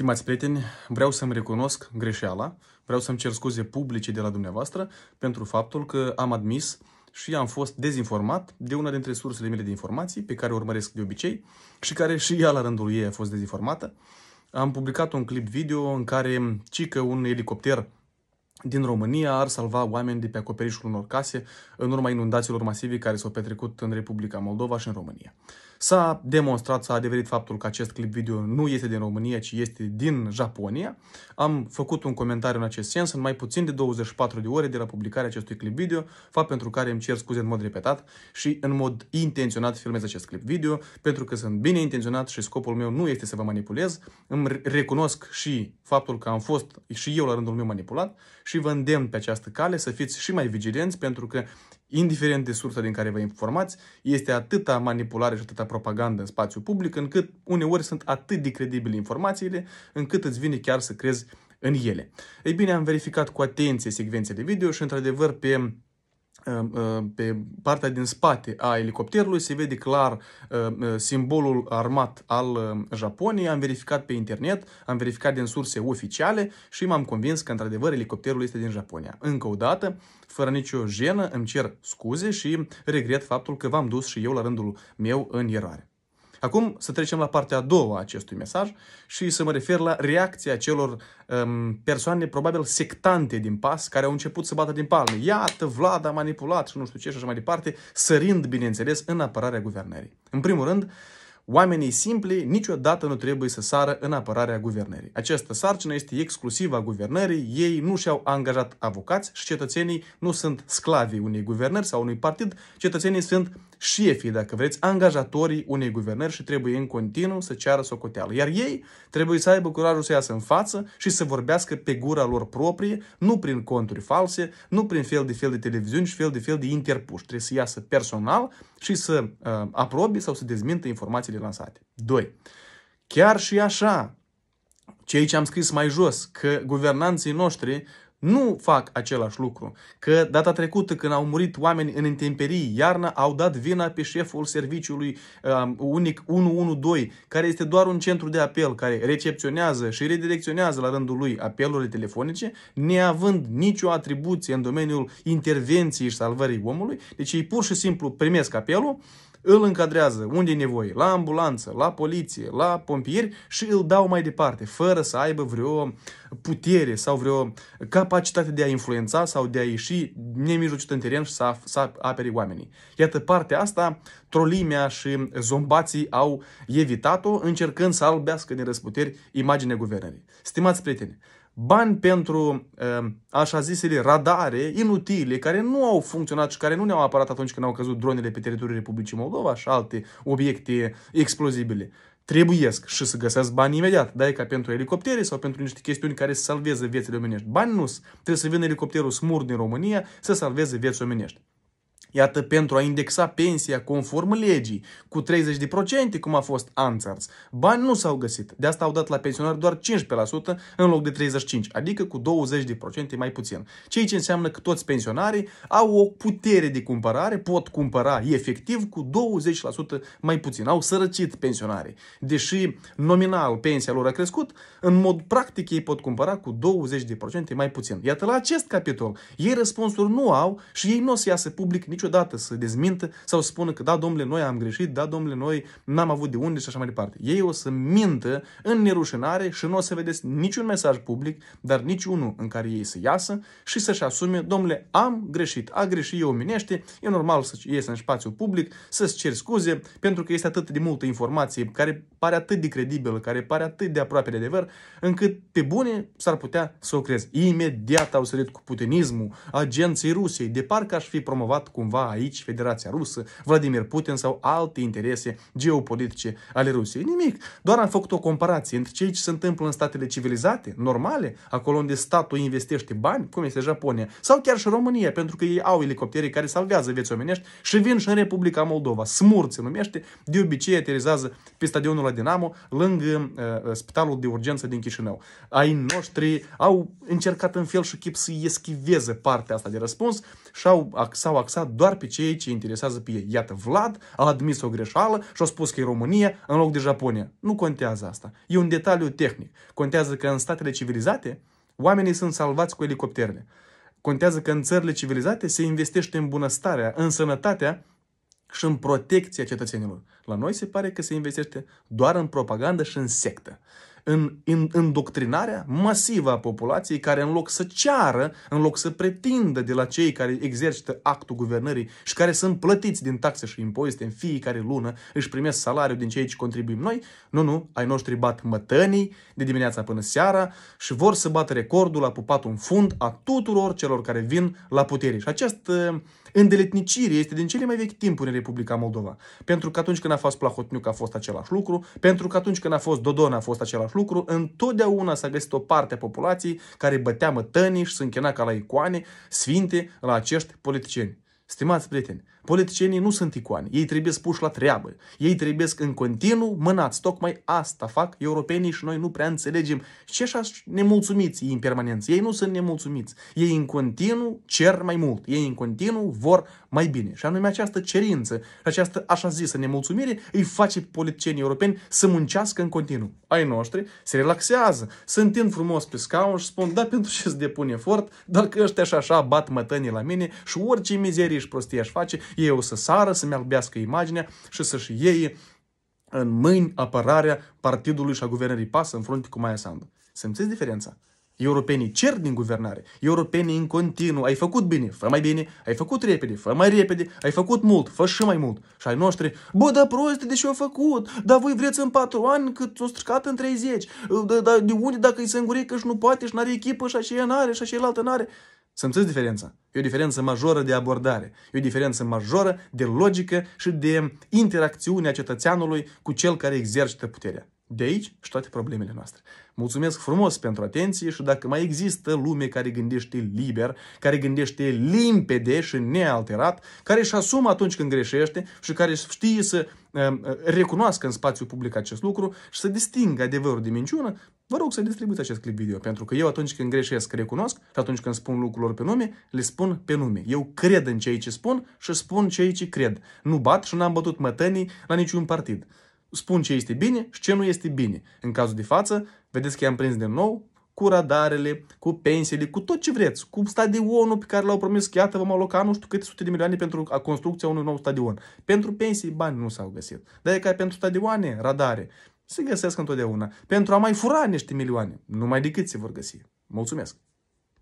Stimați prieteni, vreau să-mi recunosc greșeala, vreau să-mi cer scuze publice de la dumneavoastră pentru faptul că am admis și am fost dezinformat de una dintre sursele mele de informații pe care o urmăresc de obicei și care și ea la rândul ei a fost dezinformată. Am publicat un clip video în care cică un elicopter din România ar salva oameni de pe acoperișul unor case în urma inundațiilor masive care s-au petrecut în Republica Moldova și în România. S-a demonstrat, s-a adeverit faptul că acest clip video nu este din România, ci este din Japonia. Am făcut un comentariu în acest sens în mai puțin de 24 de ore de la publicarea acestui clip video, fapt pentru care îmi cer scuze în mod repetat și în mod intenționat filmez acest clip video, pentru că sunt bine intenționat și scopul meu nu este să vă manipulez. Îmi recunosc și faptul că am fost și eu la rândul meu manipulat și vă îndemn pe această cale să fiți și mai vigilenți pentru că indiferent de sursa din care vă informați, este atâta manipulare și atâta propagandă în spațiu public, încât uneori sunt atât de credibile informațiile, încât îți vine chiar să crezi în ele. Ei bine, am verificat cu atenție secvențele video și, într-adevăr, pe Ehm, ehm, pe partea din spate a elicopterului se vede clar ehm, simbolul armat al Japoniei. Am verificat pe internet, am verificat din surse oficiale și m-am convins că într-adevăr elicopterul este din Japonia. Încă o dată, fără nicio jenă, îmi cer scuze și regret faptul că v-am dus și eu la rândul meu în eroare. Acum să trecem la partea a doua a acestui mesaj și să mă refer la reacția celor um, persoane probabil sectante din pas care au început să bată din palme. Iată, Vlad a manipulat și nu știu ce și așa mai departe, sărind, bineînțeles, în apărarea guvernării. În primul rând, Oamenii simpli niciodată nu trebuie să sară în apărarea guvernării. Această sarcină este exclusivă a guvernării, ei nu și-au angajat avocați și cetățenii nu sunt sclavii unei guvernări sau unui partid, cetățenii sunt șefii, dacă vreți, angajatorii unei guvernări și trebuie în continuu să ceară socoteală. Iar ei trebuie să aibă curajul să iasă în față și să vorbească pe gura lor proprie, nu prin conturi false, nu prin fel de fel de televiziuni și fel de fel de interpuși. Trebuie să iasă personal și să uh, aprobe sau să dezmintă informațiile lansate. 2. Chiar și așa, cei ce am scris mai jos, că guvernanții noștri nu fac același lucru. Că data trecută când au murit oameni în intemperii, iarna, au dat vina pe șeful serviciului uh, unic 112, care este doar un centru de apel care recepționează și redirecționează la rândul lui apelurile telefonice, neavând nicio atribuție în domeniul intervenției și salvării omului. Deci ei pur și simplu primesc apelul, îl încadrează unde e nevoie, la ambulanță, la poliție, la pompieri și îl dau mai departe, fără să aibă vreo putere sau vreo capacitate de a influența sau de a ieși nemijlocit în teren și să, să apere oamenii. Iată, partea asta, trolimea și zombații au evitat-o, încercând să albească din răsputeri imaginea guvernării. Stimați prieteni, bani pentru ehm, așa zisele radare inutile, care nu au funcționat și care nu ne-au apărat atunci când au căzut dronele pe teritoriul Republicii Moldova și alte obiecte explozibile. Trebuiesc și să găsesc bani imediat, da, e ca pentru elicoptere sau pentru niște chestiuni care să salveze viețile omenești. Bani nu Trebuie să vină elicopterul smur din România să salveze vieți omenești. Iată, pentru a indexa pensia conform legii cu 30%, cum a fost Anțarț, bani nu s-au găsit. De asta au dat la pensionari doar 15% în loc de 35%, adică cu 20% mai puțin. Ceea ce înseamnă că toți pensionarii au o putere de cumpărare, pot cumpăra efectiv cu 20% mai puțin. Au sărăcit pensionarii. Deși nominal pensia lor a crescut, în mod practic ei pot cumpăra cu 20% mai puțin. Iată, la acest capitol, ei răspunsuri nu au și ei nu o să iasă public nici niciodată să dezmintă sau să spună că da, domnule, noi am greșit, da, domnule, noi n-am avut de unde și așa mai departe. Ei o să mintă în nerușinare și nu o să vedeți niciun mesaj public, dar nici unul în care ei să iasă și să-și asume, domnule, am greșit, a greșit eu omenește, e normal să ies în spațiu public, să-ți cer scuze, pentru că este atât de multă informație care pare atât de credibilă, care pare atât de aproape de adevăr, încât pe bune s-ar putea să o crezi. Imediat au sărit cu putinismul, agenții Rusiei, de parcă aș fi promovat cumva cumva aici Federația Rusă, Vladimir Putin sau alte interese geopolitice ale Rusiei. Nimic. Doar am făcut o comparație între ceea ce se întâmplă în statele civilizate, normale, acolo unde statul investește bani, cum este Japonia, sau chiar și România, pentru că ei au elicoptere care salvează vieți omenești și vin și în Republica Moldova. Smurt se numește, de obicei aterizează pe stadionul la Dinamo, lângă uh, uh, spitalul de urgență din Chișinău. Ai noștri au încercat în fel și chip să eschiveze partea asta de răspuns și au, s-au axat doar pe cei ce interesează pe ei. Iată, Vlad a admis o greșeală și a spus că e România în loc de Japonia. Nu contează asta. E un detaliu tehnic. Contează că în statele civilizate oamenii sunt salvați cu elicopterele. Contează că în țările civilizate se investește în bunăstarea, în sănătatea și în protecția cetățenilor. La noi se pare că se investește doar în propagandă și în sectă în, în îndoctrinarea masivă a populației care în loc să ceară, în loc să pretindă de la cei care exercită actul guvernării și care sunt plătiți din taxe și impozite în fiecare lună, își primesc salariul din cei ce contribuim noi, nu, nu, ai noștri bat mătănii de dimineața până seara și vor să bată recordul la pupat un fund a tuturor celor care vin la putere. Și această îndeletnicire este din cele mai vechi timpuri în Republica Moldova. Pentru că atunci când a fost Plahotniuc a fost același lucru, pentru că atunci când a fost Dodon a fost același același lucru, întotdeauna s-a găsit o parte a populației care bătea mătănii și se închina ca la icoane sfinte la acești politicieni. Stimați prieteni, politicienii nu sunt icoane, ei trebuie puși la treabă, ei trebuie în continuu mânați, tocmai asta fac europenii și noi nu prea înțelegem ce așa nemulțumiți ei în permanență, ei nu sunt nemulțumiți, ei în continuu cer mai mult, ei în continuu vor mai bine și anume această cerință, această așa zisă nemulțumire îi face politicienii europeni să muncească în continuu. Ai noștri se relaxează, se întind frumos pe scaun și spun da pentru ce se depune efort, dacă ăștia așa așa bat mătănii la mine și orice mizerie și prostii aș face, ei o să sară, să-mi albească imaginea și să-și iei în mâini apărarea partidului și a guvernării PAS în frunte cu Maia Sandu. Simțiți diferența? Europenii cer din guvernare. Europenii în continuu. Ai făcut bine, fă mai bine. Ai făcut repede, fă mai repede. Ai făcut mult, fă și mai mult. Și ai noștri, bă, da proste, de ce au făcut? Dar voi vreți în patru ani cât o stricat în 30. Da, da, de unde dacă îi sângure că și nu poate și n-are echipă și așa n-are și așa n-are. Să înțelegi diferența. E o diferență majoră de abordare, e o diferență majoră de logică și de interacțiunea cetățeanului cu cel care exercită puterea. De aici și toate problemele noastre. Mulțumesc frumos pentru atenție și dacă mai există lume care gândește liber, care gândește limpede și nealterat, care își asumă atunci când greșește și care știe să uh, uh, recunoască în spațiu public acest lucru și să distingă adevărul de minciună, vă rog să distribuiți acest clip video, pentru că eu atunci când greșesc recunosc și atunci când spun lucrurilor pe nume, le spun pe nume. Eu cred în ceea ce spun și spun ceea ce cred. Nu bat și n-am bătut mătănii la niciun partid spun ce este bine și ce nu este bine. În cazul de față, vedeți că i-am prins de nou cu radarele, cu pensiile, cu tot ce vreți, cu stadionul pe care l-au promis că iată vom aloca nu știu câte sute de milioane pentru a construcția unui nou stadion. Pentru pensii bani nu s-au găsit. Dar e ca pentru stadioane, radare. Se găsesc întotdeauna. Pentru a mai fura niște milioane. Numai decât se vor găsi. Mulțumesc!